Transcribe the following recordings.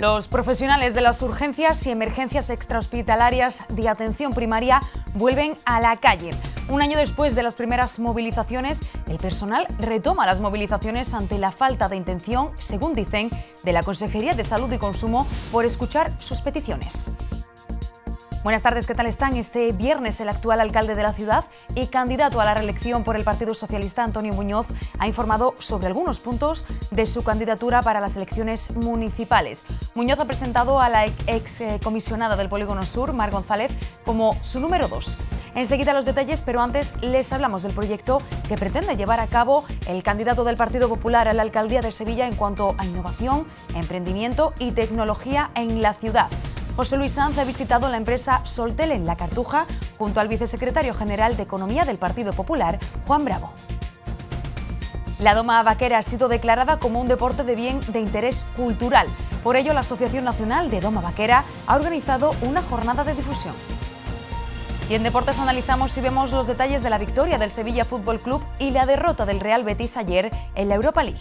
Los profesionales de las urgencias y emergencias extrahospitalarias de atención primaria vuelven a la calle. Un año después de las primeras movilizaciones, el personal retoma las movilizaciones ante la falta de intención, según dicen, de la Consejería de Salud y Consumo por escuchar sus peticiones. Buenas tardes, ¿qué tal están? Este viernes el actual alcalde de la ciudad y candidato a la reelección por el Partido Socialista, Antonio Muñoz, ha informado sobre algunos puntos de su candidatura para las elecciones municipales. Muñoz ha presentado a la ex eh, comisionada del Polígono Sur, Mar González, como su número 2. Enseguida los detalles, pero antes les hablamos del proyecto que pretende llevar a cabo el candidato del Partido Popular a la alcaldía de Sevilla en cuanto a innovación, emprendimiento y tecnología en la ciudad. José Luis Sanz ha visitado la empresa Soltel en La Cartuja junto al vicesecretario general de Economía del Partido Popular, Juan Bravo. La doma vaquera ha sido declarada como un deporte de bien de interés cultural. Por ello, la Asociación Nacional de Doma Vaquera ha organizado una jornada de difusión. Y en deportes analizamos y vemos los detalles de la victoria del Sevilla Fútbol Club y la derrota del Real Betis ayer en la Europa League.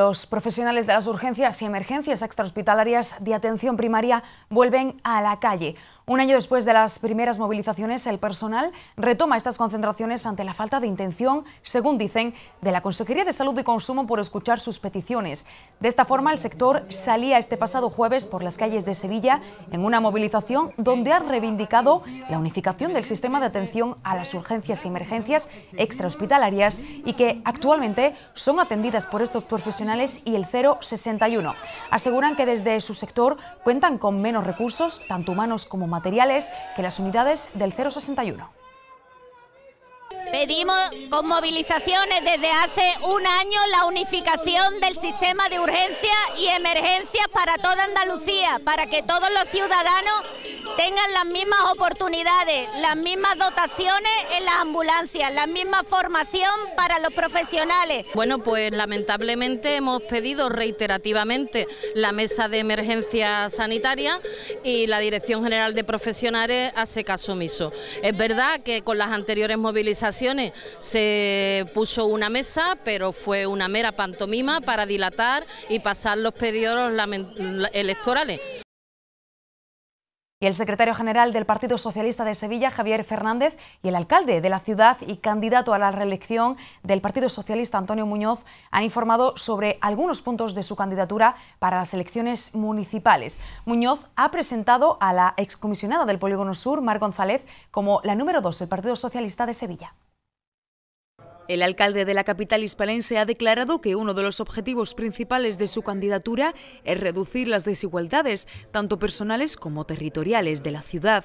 Los profesionales de las urgencias y emergencias extrahospitalarias de atención primaria vuelven a la calle. Un año después de las primeras movilizaciones, el personal retoma estas concentraciones ante la falta de intención, según dicen, de la Consejería de Salud y Consumo por escuchar sus peticiones. De esta forma, el sector salía este pasado jueves por las calles de Sevilla en una movilización donde ha reivindicado la unificación del sistema de atención a las urgencias y emergencias extrahospitalarias y que actualmente son atendidas por estos profesionales y el 061. Aseguran que desde su sector cuentan con menos recursos, tanto humanos como materiales, que las unidades del 061. Pedimos con movilizaciones desde hace un año la unificación del sistema de urgencia y emergencias para toda Andalucía, para que todos los ciudadanos tengan las mismas oportunidades, las mismas dotaciones en las ambulancias, la misma formación para los profesionales. Bueno, pues lamentablemente hemos pedido reiterativamente la mesa de emergencia sanitaria y la Dirección General de Profesionales hace caso omiso. Es verdad que con las anteriores movilizaciones se puso una mesa, pero fue una mera pantomima para dilatar y pasar los periodos electorales. Y el secretario general del Partido Socialista de Sevilla, Javier Fernández, y el alcalde de la ciudad y candidato a la reelección del Partido Socialista, Antonio Muñoz, han informado sobre algunos puntos de su candidatura para las elecciones municipales. Muñoz ha presentado a la excomisionada del Polígono Sur, Mar González, como la número dos del Partido Socialista de Sevilla. El alcalde de la capital hispalense ha declarado que uno de los objetivos principales de su candidatura es reducir las desigualdades, tanto personales como territoriales, de la ciudad.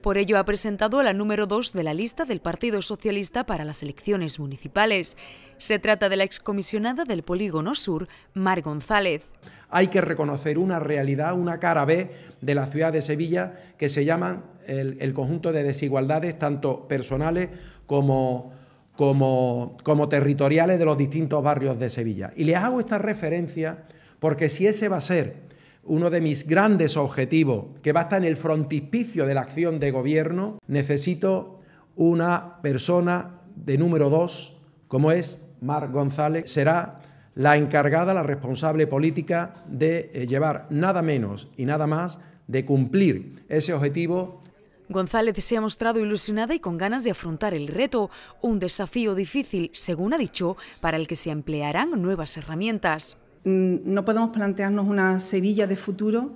Por ello ha presentado la número 2 de la lista del Partido Socialista para las elecciones municipales. Se trata de la excomisionada del Polígono Sur, Mar González. Hay que reconocer una realidad, una cara B de la ciudad de Sevilla que se llama el, el conjunto de desigualdades, tanto personales como como, como territoriales de los distintos barrios de Sevilla. Y les hago esta referencia porque si ese va a ser uno de mis grandes objetivos, que va a estar en el frontispicio de la acción de gobierno, necesito una persona de número dos, como es Mar González, será la encargada, la responsable política de eh, llevar nada menos y nada más de cumplir ese objetivo González se ha mostrado ilusionada y con ganas de afrontar el reto, un desafío difícil, según ha dicho, para el que se emplearán nuevas herramientas. Mm, no podemos plantearnos una Sevilla de futuro,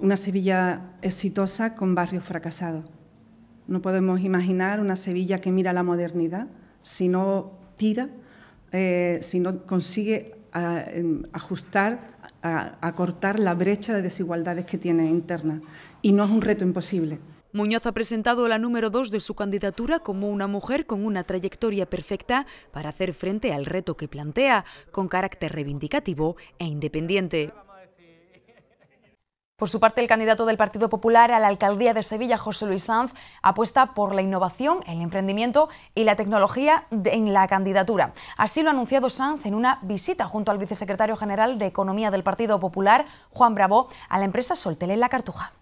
una Sevilla exitosa con barrios fracasados. No podemos imaginar una Sevilla que mira la modernidad si no tira, eh, si no consigue ah, em, ajustar, acortar la brecha de desigualdades que tiene interna. Y no es un reto imposible. Muñoz ha presentado la número dos de su candidatura como una mujer con una trayectoria perfecta para hacer frente al reto que plantea, con carácter reivindicativo e independiente. Por su parte, el candidato del Partido Popular a la alcaldía de Sevilla, José Luis Sanz, apuesta por la innovación, el emprendimiento y la tecnología en la candidatura. Así lo ha anunciado Sanz en una visita junto al vicesecretario general de Economía del Partido Popular, Juan Bravo, a la empresa Soltel en La Cartuja.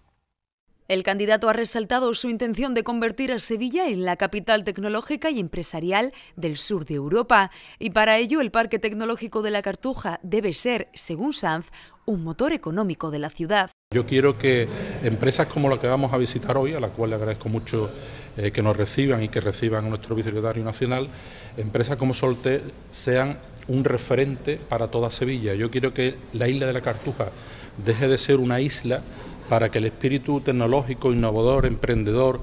El candidato ha resaltado su intención de convertir a Sevilla en la capital tecnológica y empresarial del sur de Europa, y para ello el Parque Tecnológico de la Cartuja debe ser, según Sanz, un motor económico de la ciudad. Yo quiero que empresas como la que vamos a visitar hoy, a la cual le agradezco mucho eh, que nos reciban y que reciban a nuestro vicecretario nacional, empresas como Solte sean un referente para toda Sevilla. Yo quiero que la isla de la Cartuja deje de ser una isla para que el espíritu tecnológico, innovador, emprendedor,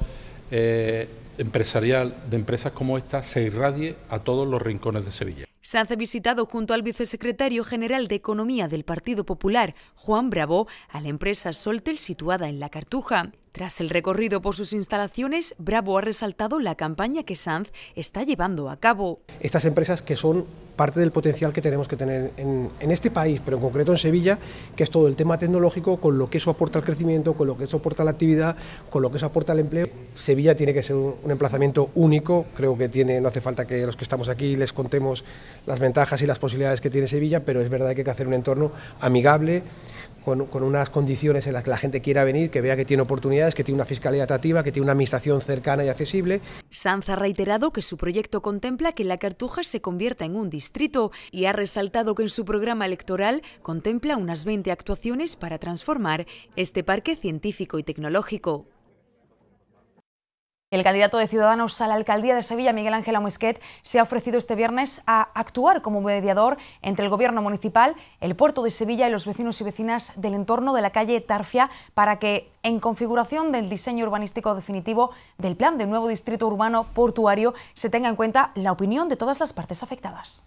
eh, empresarial de empresas como esta se irradie a todos los rincones de Sevilla. Sanz ha visitado junto al vicesecretario general de Economía del Partido Popular, Juan Bravo, a la empresa Soltel situada en La Cartuja. Tras el recorrido por sus instalaciones, Bravo ha resaltado la campaña que Sanz está llevando a cabo. Estas empresas que son parte del potencial que tenemos que tener en, este país, pero en concreto en Sevilla, que es todo el tema tecnológico, con lo que eso aporta al crecimiento, con lo que eso aporta a la actividad, con lo que eso aporta al empleo. Sevilla tiene que ser un, un emplazamiento único, creo que tiene, no hace falta que los que estamos aquí les contemos las ventajas y las posibilidades que tiene Sevilla, pero es verdad que hay que hacer un entorno amigable, con, unas condiciones en las que la gente quiera venir, que vea que tiene oportunidades, que tiene una fiscalía atractiva, que tiene una administración cercana y accesible. Sanz ha reiterado que su proyecto contempla que La Cartuja se convierta en un distrito y ha resaltado que en su programa electoral contempla unas 20 actuaciones para transformar este parque científico y tecnológico. El candidato de Ciudadanos a la alcaldía de Sevilla, Miguel Ángel Amuesquet, se ha ofrecido este viernes a actuar como mediador entre el gobierno municipal, el puerto de Sevilla y los vecinos y vecinas del entorno de la calle Tarfia para que, en configuración del diseño urbanístico definitivo del plan de nuevo distrito urbano portuario, se tenga en cuenta la opinión de todas las partes afectadas.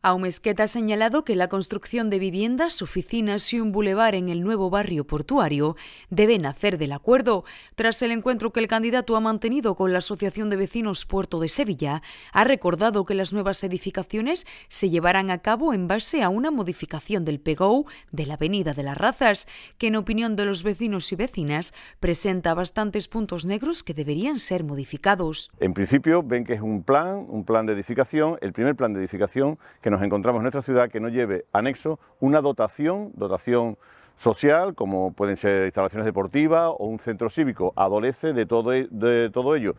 Aumesqueta ha señalado que la construcción de viviendas, oficinas y un bulevar en el nuevo barrio portuario deben hacer del acuerdo tras el encuentro que el candidato ha mantenido con la Asociación de Vecinos Puerto de Sevilla. Ha recordado que las nuevas edificaciones se llevarán a cabo en base a una modificación del PEGOU de la Avenida de las Razas, que en opinión de los vecinos y vecinas presenta bastantes puntos negros que deberían ser modificados. En principio ven que es un plan, un plan de edificación, el primer plan de edificación que que nos encontramos en nuestra ciudad que no lleve anexo una dotación, dotación social, como pueden ser instalaciones deportivas o un centro cívico, adolece de todo, e-, de todo ello.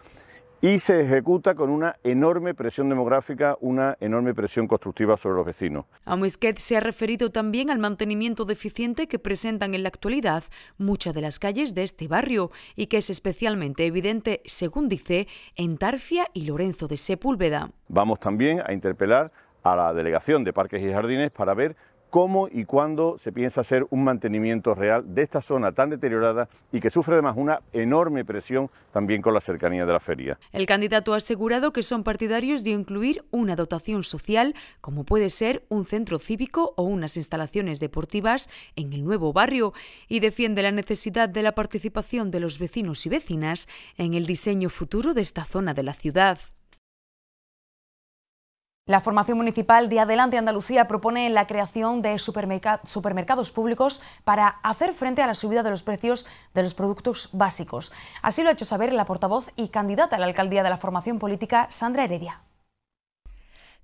Y se ejecuta con una enorme presión demográfica, una enorme presión constructiva sobre los vecinos. Amuisquet se ha referido también al mantenimiento deficiente que presentan en la actualidad muchas de las calles de este barrio y que es especialmente evidente, según dice, en Tarfia y Lorenzo de Sepúlveda. Vamos también a interpelar a la Delegación de Parques y Jardines para ver cómo y cuándo se piensa hacer un mantenimiento real de esta zona tan deteriorada y que sufre además una enorme presión también con la cercanía de la feria. El candidato ha asegurado que son partidarios de incluir una dotación social, como puede ser un centro cívico o unas instalaciones deportivas en el nuevo barrio, y defiende la necesidad de la participación de los vecinos y vecinas en el diseño futuro de esta zona de la ciudad. La formación municipal de Adelante Andalucía propone la creación de supermercados públicos para hacer frente a la subida de los precios de los productos básicos. Así lo ha hecho saber la portavoz y candidata a la alcaldía de la formación política, Sandra Heredia.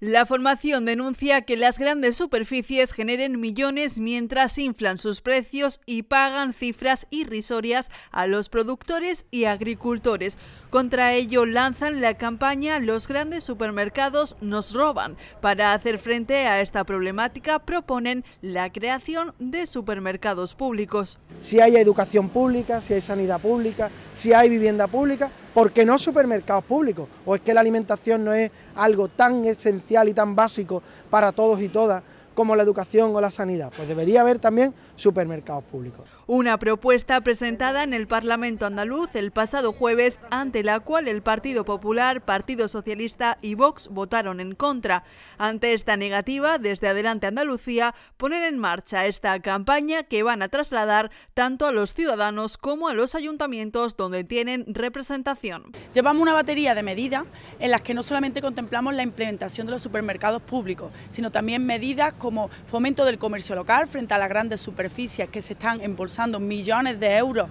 La formación denuncia que las grandes superficies generen millones mientras inflan sus precios y pagan cifras irrisorias a los productores y agricultores. Contra ello lanzan la campaña Los grandes supermercados nos roban. Para hacer frente a esta problemática proponen la creación de supermercados públicos. Si hay educación pública, si hay sanidad pública, si hay vivienda pública, porque no supermercados públicos? ¿O es que la alimentación no es algo tan esencial y tan básico para todos y todas como la educación o la sanidad? Pues debería haber también supermercados públicos. Una propuesta presentada en el Parlamento andaluz el pasado jueves, ante la cual el Partido Popular, Partido Socialista y Vox votaron en contra. Ante esta negativa, desde Adelante Andalucía ponen en marcha esta campaña que van a trasladar tanto a los ciudadanos como a los ayuntamientos donde tienen representación. Llevamos una batería de medidas en las que no solamente contemplamos la implementación de los supermercados públicos, sino también medidas como fomento del comercio local frente a las grandes superficies que se están embolsando millones de euros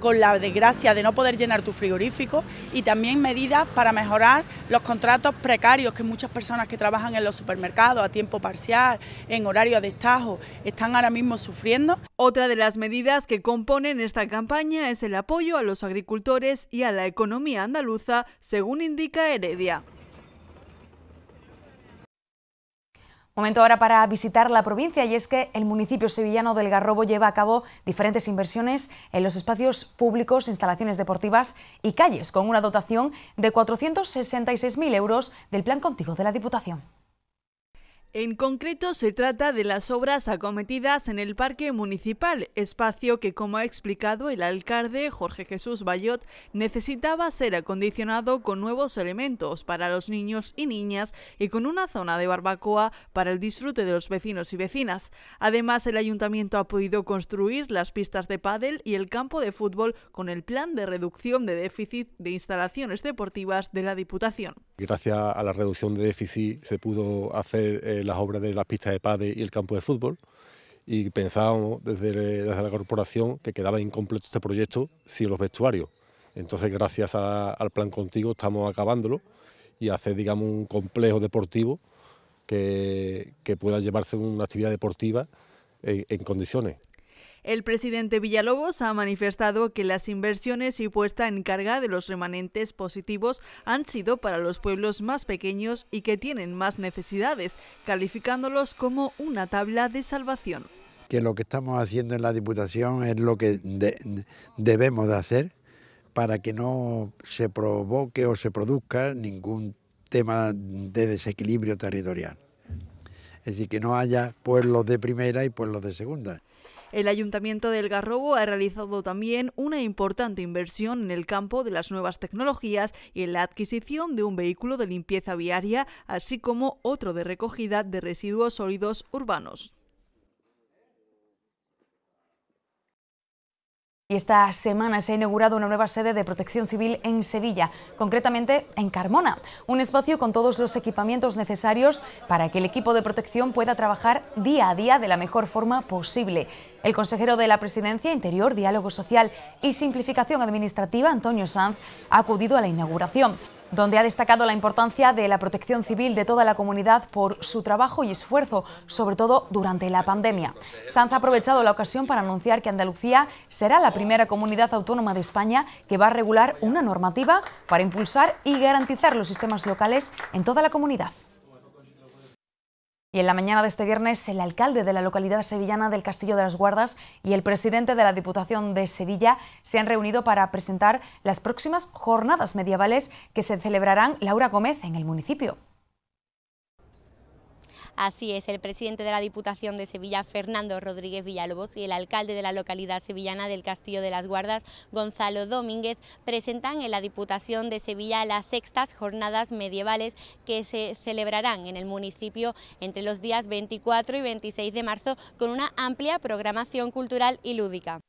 con la desgracia de no poder llenar tu frigorífico y también medidas para mejorar los contratos precarios que muchas personas que trabajan en los supermercados a tiempo parcial, en horario de estajo, están ahora mismo sufriendo. Otra de las medidas que componen esta campaña es el apoyo a los agricultores y a la economía andaluza, según indica Heredia. Momento ahora para visitar la provincia y es que el municipio sevillano del Garrobo lleva a cabo diferentes inversiones en los espacios públicos, instalaciones deportivas y calles con una dotación de 466.000 euros del Plan Contigo de la Diputación. En concreto, se trata de las obras acometidas en el Parque Municipal, espacio que, como ha explicado el alcalde Jorge Jesús Bayot, necesitaba ser acondicionado con nuevos elementos para los niños y niñas y con una zona de barbacoa para el disfrute de los vecinos y vecinas. Además, el ayuntamiento ha podido construir las pistas de pádel y el campo de fútbol con el plan de reducción de déficit de instalaciones deportivas de la Diputación. Gracias a la reducción de déficit se pudo hacer el las obras de las pistas de pádel y el campo de fútbol y pensábamos desde, la corporación que quedaba incompleto este proyecto sin los vestuarios. Entonces, gracias al plan contigo, estamos acabándolo y hacer, digamos, un complejo deportivo que, pueda llevarse una actividad deportiva en condiciones. El presidente Villalobos ha manifestado que las inversiones y puesta en carga de los remanentes positivos han sido para los pueblos más pequeños y que tienen más necesidades, calificándolos como una tabla de salvación. Que lo que estamos haciendo en la Diputación es lo que debemos de hacer para que no se provoque o se produzca ningún tema de desequilibrio territorial. Es decir, que no haya pueblos de primera y pueblos de segunda. El Ayuntamiento del Garrobo ha realizado también una importante inversión en el campo de las nuevas tecnologías y en la adquisición de un vehículo de limpieza viaria, así como otro de recogida de residuos sólidos urbanos. Y esta semana se ha inaugurado una nueva sede de protección civil en Sevilla, concretamente en Carmona, un espacio con todos los equipamientos necesarios para que el equipo de protección pueda trabajar día a día de la mejor forma posible. El consejero de la Presidencia, Interior, Diálogo Social y Simplificación Administrativa, Antonio Sanz, ha acudido a la inauguración donde ha destacado la importancia de la protección civil de toda la comunidad por su trabajo y esfuerzo, sobre todo durante la pandemia. Sanz ha aprovechado la ocasión para anunciar que Andalucía será la primera comunidad autónoma de España que va a regular una normativa para impulsar y garantizar los sistemas locales en toda la comunidad. Y en la mañana de este viernes, el alcalde de la localidad sevillana del Castillo de las Guardas y el presidente de la Diputación de Sevilla se han reunido para presentar las próximas jornadas medievales que se celebrarán Laura Gómez en el municipio. Así es, el presidente de la Diputación de Sevilla, Fernando Rodríguez Villalobos, y el alcalde de la localidad sevillana del Castillo de las Guardas, Gonzalo Domínguez, presentan en la Diputación de Sevilla las sextas jornadas medievales que se celebrarán en el municipio entre los días 24 y 26 de marzo con una amplia programación cultural y lúdica.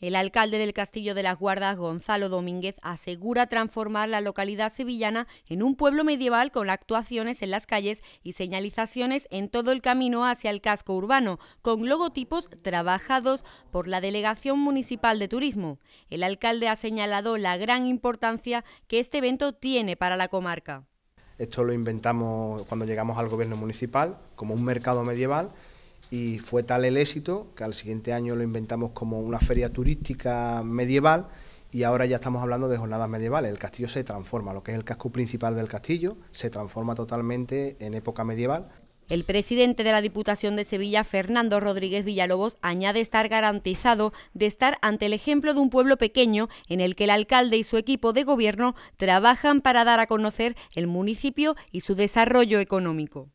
El alcalde del Castillo de las Guardas, Gonzalo Domínguez, asegura transformar la localidad sevillana en un pueblo medieval con actuaciones en las calles y señalizaciones en todo el camino hacia el casco urbano, con logotipos trabajados por la Delegación Municipal de Turismo. El alcalde ha señalado la gran importancia que este evento tiene para la comarca. Esto lo inventamos cuando llegamos al gobierno municipal, como un mercado medieval y fue tal el éxito que al siguiente año lo inventamos como una feria turística medieval y ahora ya estamos hablando de jornadas medievales. El castillo se transforma, lo que es el casco principal del castillo se transforma totalmente en época medieval. El presidente de la Diputación de Sevilla, Fernando Rodríguez Villalobos, añade estar garantizado de estar ante el ejemplo de un pueblo pequeño en el que el alcalde y su equipo de gobierno trabajan para dar a conocer el municipio y su desarrollo económico.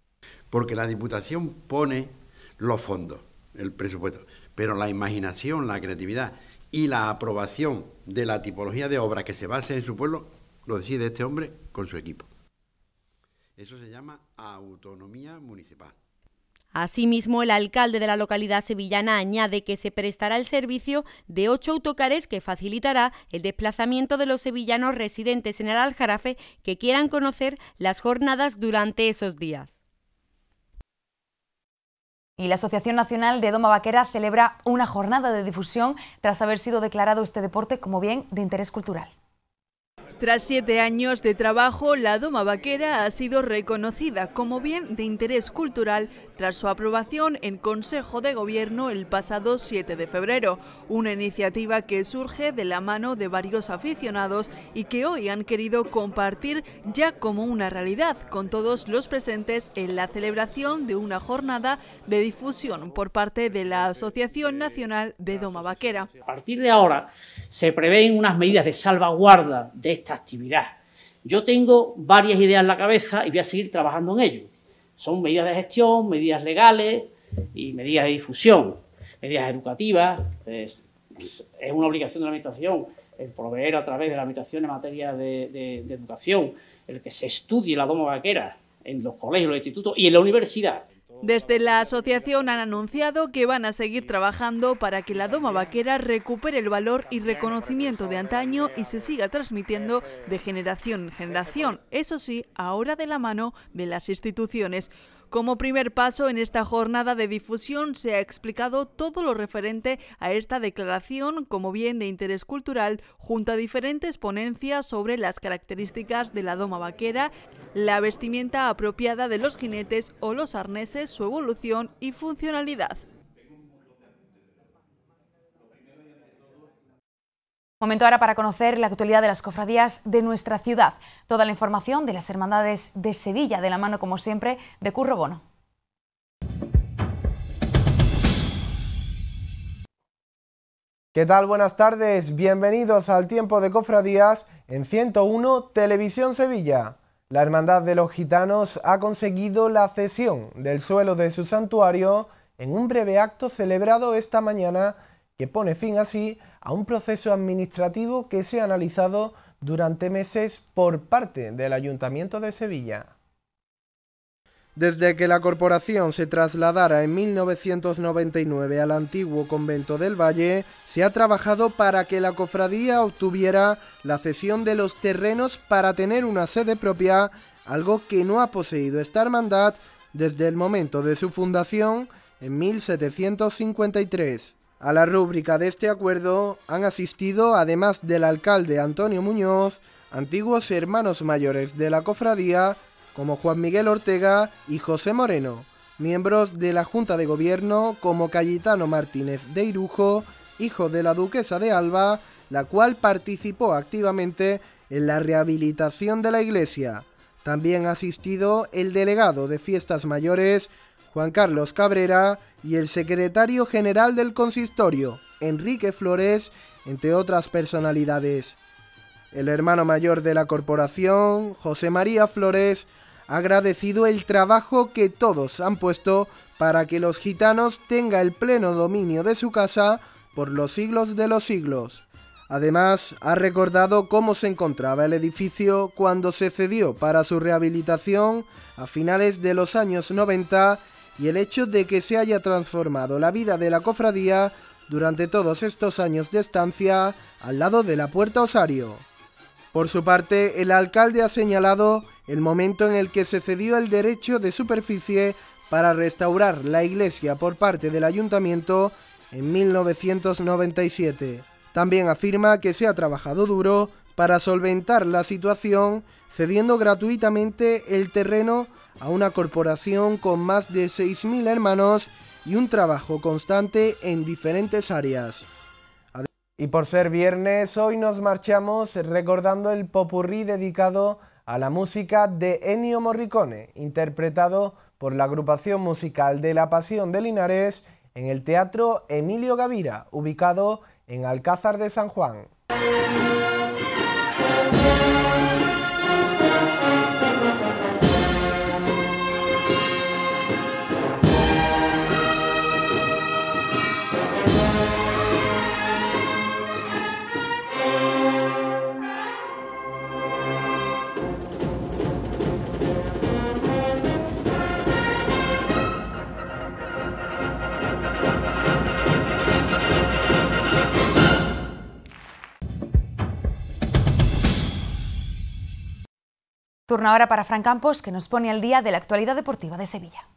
Porque la Diputación pone los fondos, el presupuesto, pero la imaginación, la creatividad y la aprobación de la tipología de obra que se base en su pueblo lo decide este hombre con su equipo. Eso se llama autonomía municipal. Asimismo, el alcalde de la localidad sevillana añade que se prestará el servicio de ocho autocares que facilitará el desplazamiento de los sevillanos residentes en el Aljarafe que quieran conocer las jornadas durante esos días. Y la Asociación Nacional de Doma Vaquera celebra una jornada de difusión tras haber sido declarado este deporte como bien de interés cultural. Tras siete años de trabajo, la Doma Vaquera ha sido reconocida como bien de interés cultural tras su aprobación en Consejo de Gobierno el pasado 7 de febrero, una iniciativa que surge de la mano de varios aficionados y que hoy han querido compartir ya como una realidad con todos los presentes en la celebración de una jornada de difusión por parte de la Asociación Nacional de Doma Vaquera. A partir de ahora se prevén unas medidas de salvaguarda de esta actividad. Yo tengo varias ideas en la cabeza y voy a seguir trabajando en ello. Son medidas de gestión, medidas legales y medidas de difusión, medidas educativas. Es, una obligación de la Administración el proveer a través de la Administración en materia de, de educación, el que se estudie la doma vaquera en los colegios, los institutos y en la universidad. Desde la asociación han anunciado que van a seguir trabajando para que la doma vaquera recupere el valor y reconocimiento de antaño y se siga transmitiendo de generación en generación, eso sí, ahora de la mano de las instituciones. Como primer paso en esta jornada de difusión se ha explicado todo lo referente a esta declaración como bien de interés cultural junto a diferentes ponencias sobre las características de la doma vaquera, la vestimenta apropiada de los jinetes o los arneses, su evolución y funcionalidad. Momento ahora para conocer la actualidad de las cofradías de nuestra ciudad. Toda la información de las hermandades de Sevilla, de la mano, como siempre, de Curro Bono. ¿Qué tal? Buenas tardes. Bienvenidos al Tiempo de Cofradías en 101 Televisión Sevilla. La Hermandad de los Gitanos ha conseguido la cesión del suelo de su santuario en un breve acto celebrado esta mañana que pone fin así a un proceso administrativo que se ha analizado durante meses por parte del Ayuntamiento de Sevilla. Desde que la corporación se trasladara en 1999 al antiguo convento del Valle, se ha trabajado para que la cofradía obtuviera la cesión de los terrenos para tener una sede propia, algo que no ha poseído esta hermandad desde el momento de su fundación en 1753. A la rúbrica de este acuerdo han asistido, además del alcalde Antonio Muñoz, antiguos hermanos mayores de la cofradía, como Juan Miguel Ortega y José Moreno, miembros de la Junta de Gobierno como Cayetano Martínez de Irujo, hijo de la duquesa de Alba, la cual participó activamente en la rehabilitación de la iglesia. También ha asistido el delegado de Fiestas Mayores, Juan Carlos Cabrera, y el secretario general del consistorio, Enrique Flores, entre otras personalidades. El hermano mayor de la corporación, José María Flores, ha agradecido el trabajo que todos han puesto para que los gitanos tenga el pleno dominio de su casa por los siglos de los siglos. Además, ha recordado cómo se encontraba el edificio cuando se cedió para su rehabilitación a finales de los años 90 y el hecho de que se haya transformado la vida de la cofradía durante todos estos años de estancia al lado de la Puerta Osario. Por su parte, el alcalde ha señalado el momento en el que se cedió el derecho de superficie para restaurar la iglesia por parte del ayuntamiento en 1997. También afirma que se ha trabajado duro para solventar la situación cediendo gratuitamente el terreno a una corporación con más de 6.000 hermanos y un trabajo constante en diferentes áreas. Y por ser viernes, hoy nos marchamos recordando el popurrí dedicado a la música de Ennio Morricone, interpretado por la agrupación musical de La Pasión de Linares en el Teatro Emilio Gavira, ubicado en Alcázar de San Juan. Turno ahora para Fran Campos, que nos pone al día de la actualidad deportiva de Sevilla.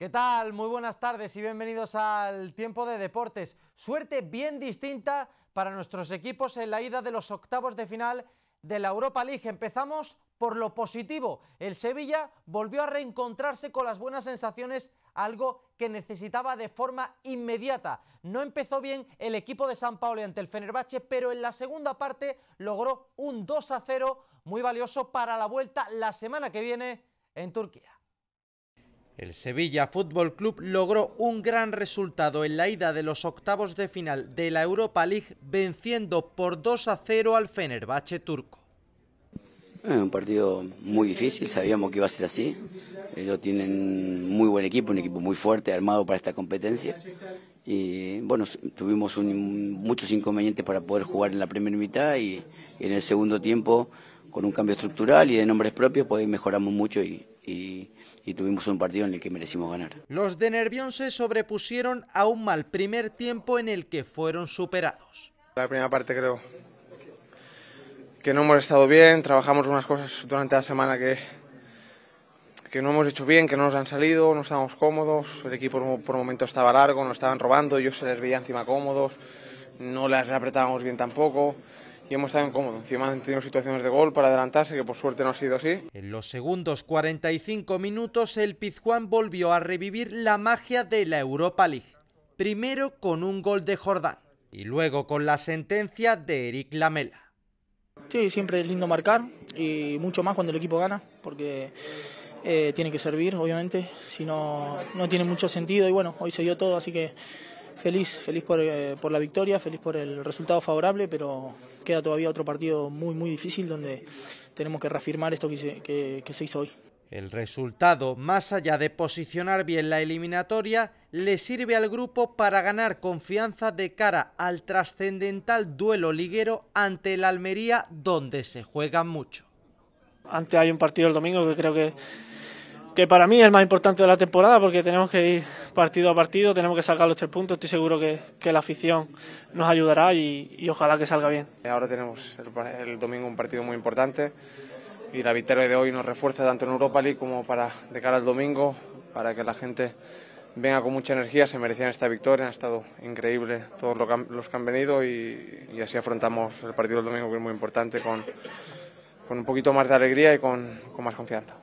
¿Qué tal? Muy buenas tardes y bienvenidos al Tiempo de Deportes. Suerte bien distinta para nuestros equipos en la ida de los octavos de final de la Europa League. Empezamos por lo positivo. El Sevilla volvió a reencontrarse con las buenas sensaciones, algo que necesitaba de forma inmediata. No empezó bien el equipo de San paulo ante el Fenerbahce, pero en la segunda parte logró un 2 a 0 muy valioso para la vuelta la semana que viene en Turquía. El Sevilla Fútbol Club logró un gran resultado en la ida de los octavos de final de la Europa League, venciendo por 2 a 0 al Fenerbahce turco. Es eh, un partido muy difícil, sabíamos que iba a ser así. Ellos tienen muy buen equipo, un equipo muy fuerte, armado para esta competencia. Y bueno, tuvimos muchos inconvenientes para poder jugar en la primera mitad y, en el segundo tiempo, con un cambio estructural y de nombres propios, pues mejoramos mucho y y tuvimos un partido en el que merecimos ganar. Los de Nervión se sobrepusieron a un mal primer tiempo en el que fueron superados. La primera parte creo que no hemos estado bien, trabajamos unas cosas durante la semana que, que no hemos hecho bien, que no nos han salido, no estábamos cómodos, el equipo por, un momento estaba largo, nos estaban robando, ellos se les veía encima cómodos, no las apretábamos bien tampoco y hemos estado incómodos. Encima han tenido situaciones de gol para adelantarse, que por suerte no ha sido así. En los segundos 45 minutos, el Pizjuán volvió a revivir la magia de la Europa League. Primero con un gol de Jordán y luego con la sentencia de Eric Lamela. Sí, siempre es lindo marcar y mucho más cuando el equipo gana, porque eh, tiene que servir, obviamente, si no, no tiene mucho sentido y bueno, hoy se dio todo, así que Feliz, feliz eh, por, la victoria, feliz por el resultado favorable, pero queda todavía otro partido muy, muy difícil donde tenemos que reafirmar esto que se, hizo hoy. El resultado, más allá de posicionar bien la eliminatoria, le sirve al grupo para ganar confianza de cara al trascendental duelo liguero ante el Almería, donde se juega mucho. Antes hay un partido el domingo que creo que que para mí es el más importante de la temporada porque tenemos que ir partido a partido, tenemos que sacar los tres puntos, estoy seguro que, la afición nos ayudará y, ojalá que salga bien. Ahora tenemos el, domingo un partido muy importante y la victoria de hoy nos refuerza tanto en Europa League como para de cara al domingo, para que la gente venga con mucha energía, se merecían esta victoria, ha estado increíble todos los que han venido y, así afrontamos el partido del domingo que es muy importante con, un poquito más de alegría y con más confianza.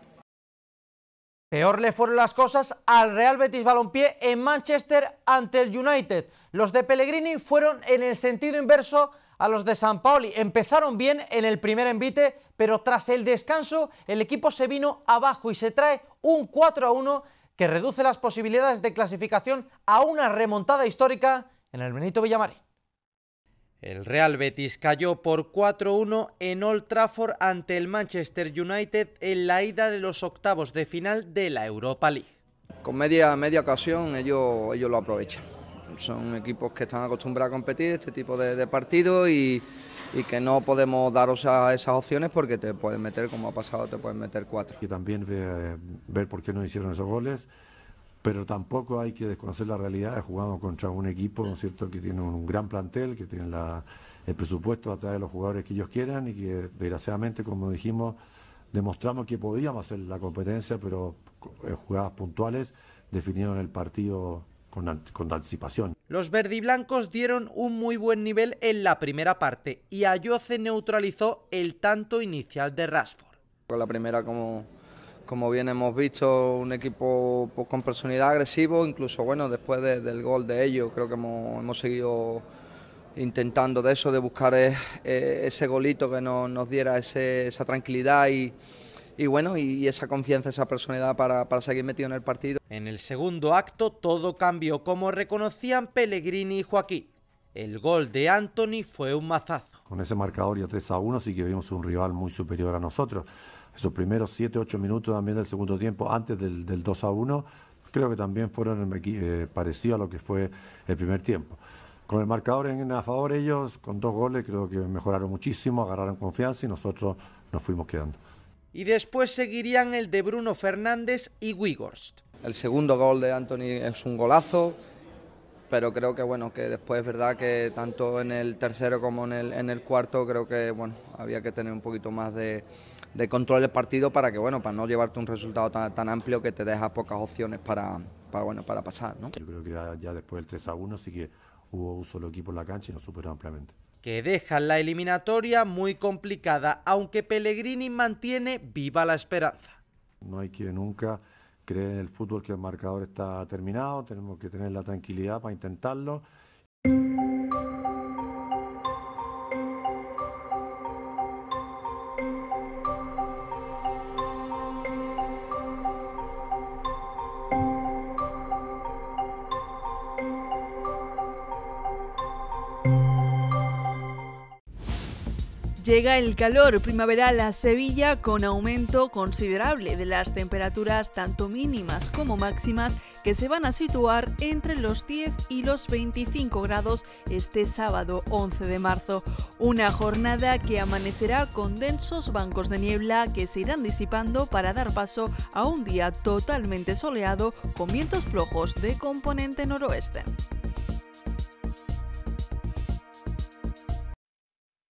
Peor le fueron las cosas al Real Betis Balompié en Manchester ante el United. Los de Pellegrini fueron en el sentido inverso a los de San Paoli. Empezaron bien en el primer envite, pero tras el descanso el equipo se vino abajo y se trae un 4 a 1 que reduce las posibilidades de clasificación a una remontada histórica en el Benito Villamarín. El Real Betis cayó por 4-1 en Old Trafford ante el Manchester United en la ida de los octavos de final de la Europa League. Con media, media ocasión ellos, ellos lo aprovechan. Son equipos que están acostumbrados a competir este tipo de, partidos y, que no podemos daros a esas opciones porque te pueden meter, como ha pasado, te pueden meter cuatro. Y también ver por qué no hicieron esos goles pero tampoco hay que desconocer la realidad de jugando contra un equipo, ¿no es cierto?, que tiene un, gran plantel, que tiene el presupuesto a través de los jugadores que ellos quieran y que desgraciadamente, como dijimos, demostramos que podíamos hacer la competencia, pero en eh, jugadas puntuales definieron el partido con, anticipación. Los verdiblancos dieron un muy buen nivel en la primera parte y Ayoce neutralizó el tanto inicial de rasford Con la primera como como bien hemos visto, un equipo pues, con personalidad agresivo, incluso bueno, después del gol de ellos, creo que hemos, seguido intentando de eso, de buscar eh, eh, ese golito que nos diera esa tranquilidad y, bueno, y esa confianza, esa personalidad para, para, seguir metido en el partido. En el segundo acto todo cambió, como reconocían Pellegrini y Joaquín. El gol de Anthony fue un mazazo con ese marcador y a 3 a 1, sí que vimos un rival muy superior a nosotros. Esos primeros 7, 8 minutos también del segundo tiempo, antes del, 2 a 1, creo que también fueron eh, parecidos a lo que fue el primer tiempo. Con el marcador en, a favor ellos, con dos goles, creo que mejoraron muchísimo, agarraron confianza y nosotros nos fuimos quedando. Y después seguirían el de Bruno Fernández y Wigorst. El segundo gol de Anthony es un golazo, pero creo que bueno, que después es verdad que tanto en el tercero como en el, en el cuarto creo que bueno, había que tener un poquito más de, control del partido para que bueno, para no llevarte un resultado tan, amplio que te deja pocas opciones para, bueno, para pasar, ¿no? Yo creo que ya, después del 3 a 1 sí que hubo un solo equipo en la cancha y no superó ampliamente que deja la eliminatoria muy complicada, aunque Pellegrini mantiene viva la esperanza. No hay que nunca creer en el fútbol que el marcador está terminado, tenemos que tener la tranquilidad para intentarlo. el calor primaveral a Sevilla con aumento considerable de las temperaturas tanto mínimas como máximas que se van a situar entre los 10 y los 25 grados este sábado 11 de marzo. Una jornada que amanecerá con densos bancos de niebla que se irán disipando para dar paso a un día totalmente soleado con vientos flojos de componente noroeste.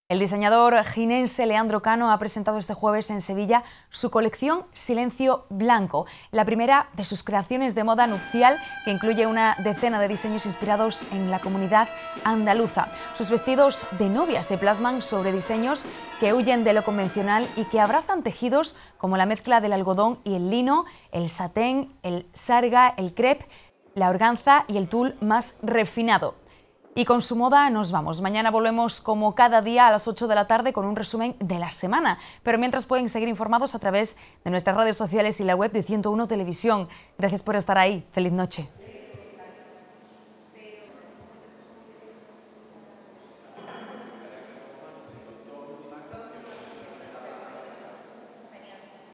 El diseñador ginense Leandro Cano ha presentado este jueves en Sevilla su colección Silencio Blanco, la primera de sus creaciones de moda nupcial que incluye una decena de diseños inspirados en la comunidad andaluza. Sus vestidos de novia se plasman sobre diseños que huyen de lo convencional y que abrazan tejidos como la mezcla del algodón y el lino, el satén, el sarga, el crepe, la organza y el tul más refinado. Y con su moda nos vamos. Mañana volvemos como cada día a las 8 de la tarde con un resumen de la semana. Pero mientras pueden seguir informados a través de nuestras redes sociales y la web de 101 Televisión. Gracias por estar ahí. Feliz noche.